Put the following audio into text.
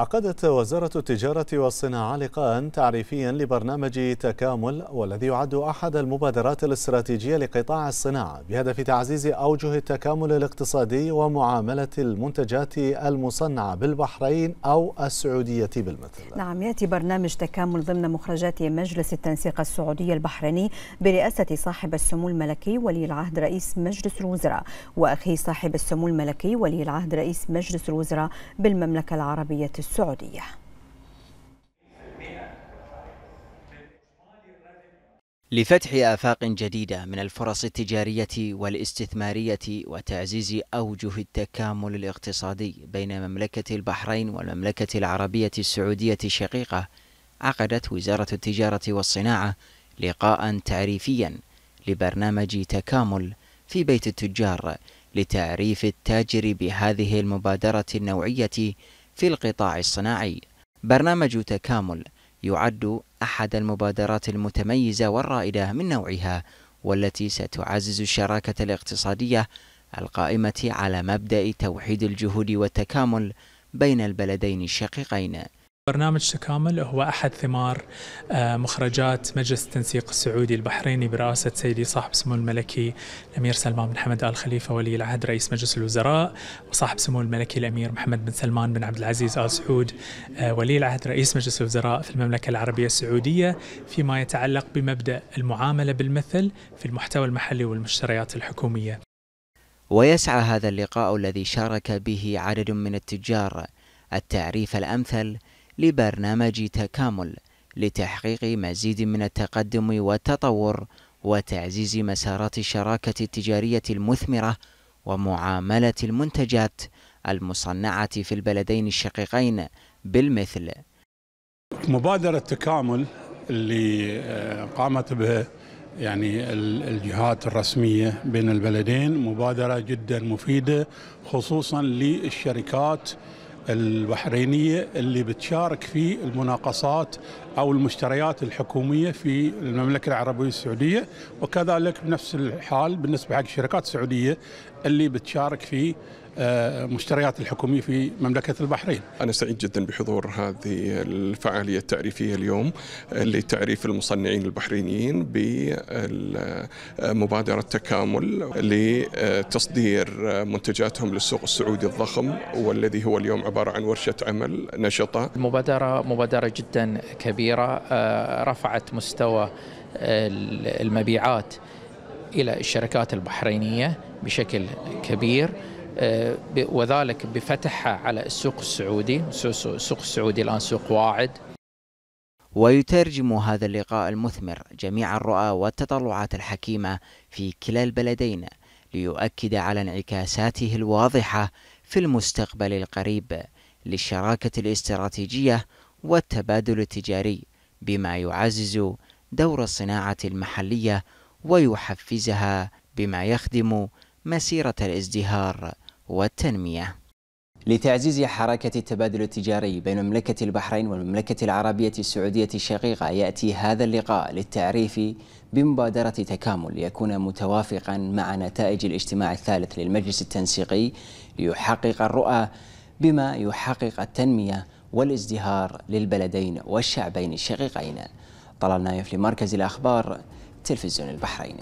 عقدت وزارة التجارة والصناعة لقاء تعريفيا لبرنامج تكامل والذي يعد أحد المبادرات الاستراتيجية لقطاع الصناعة بهدف تعزيز أوجه التكامل الاقتصادي ومعاملة المنتجات المصنعة بالبحرين أو السعودية بالمثل نعم يأتي برنامج تكامل ضمن مخرجات مجلس التنسيق السعودي البحريني برئاسة صاحب السمو الملكي ولي العهد رئيس مجلس الوزراء وأخي صاحب السمو الملكي ولي العهد رئيس مجلس الوزراء بالمملكة العربية السعودية السعودية لفتح آفاق جديدة من الفرص التجارية والاستثمارية وتعزيز أوجه التكامل الاقتصادي بين مملكة البحرين والمملكة العربية السعودية الشقيقة عقدت وزارة التجارة والصناعة لقاء تعريفيا لبرنامج تكامل في بيت التجار لتعريف التاجر بهذه المبادرة النوعية في القطاع الصناعي برنامج تكامل يعد أحد المبادرات المتميزة والرائدة من نوعها والتي ستعزز الشراكة الاقتصادية القائمة على مبدأ توحيد الجهود والتكامل بين البلدين الشقيقين برنامج تكامل هو أحد ثمار آه، مخرجات مجلس التنسيق السعودي البحريني برئاسة سيدي صاحب سمو الملكي الأمير سلمان بن حمد آل خليفة ولي العهد رئيس مجلس الوزراء وصاحب سمو الملكي الأمير محمد بن سلمان بن عبد العزيز آل سعود آه، ولي العهد رئيس مجلس الوزراء في المملكة العربية السعودية فيما يتعلق بمبدأ المعاملة بالمثل في المحتوى المحلي والمشتريات الحكومية ويسعى هذا اللقاء الذي شارك به عدد من التجار التعريف الأمثل لبرنامج تكامل لتحقيق مزيد من التقدم والتطور وتعزيز مسارات الشراكة التجارية المثمرة ومعاملة المنتجات المصنعة في البلدين الشقيقين بالمثل مبادرة تكامل اللي آه، قامت بها يعني الجهات الرسمية بين البلدين مبادرة جدا مفيدة خصوصا للشركات البحرينية اللي بتشارك في المناقصات أو المشتريات الحكومية في المملكة العربية السعودية وكذلك بنفس الحال بالنسبة حق الشركات السعودية اللي بتشارك في آه، مشتريات الحكومية في مملكة البحرين أنا سعيد جدا بحضور هذه الفعالية التعريفية اليوم آه، لتعريف المصنعين البحرينيين بمبادرة تكامل لتصدير آه، منتجاتهم للسوق السعودي الضخم والذي هو اليوم عبارة عن ورشة عمل نشطة المبادرة مبادرة جدا كبيرة رفعت مستوى المبيعات إلى الشركات البحرينية بشكل كبير آه، وذلك بفتحها على السوق السعودي السوق السعودي الآن سوق واعد ويترجم هذا اللقاء المثمر جميع الرؤى والتطلعات الحكيمة في كلا البلدين ليؤكد على انعكاساته الواضحة في المستقبل القريب للشراكة الاستراتيجية والتبادل التجاري بما يعزز دور الصناعة المحلية ويحفزها بما يخدم مسيرة الازدهار والتنمية لتعزيز حركة التبادل التجاري بين مملكة البحرين والمملكة العربية السعودية الشقيقة يأتي هذا اللقاء للتعريف بمبادرة تكامل ليكون متوافقا مع نتائج الاجتماع الثالث للمجلس التنسيقي ليحقق الرؤى بما يحقق التنمية والازدهار للبلدين والشعبين الشقيقين طلال نايف لمركز الأخبار تلفزيون البحرين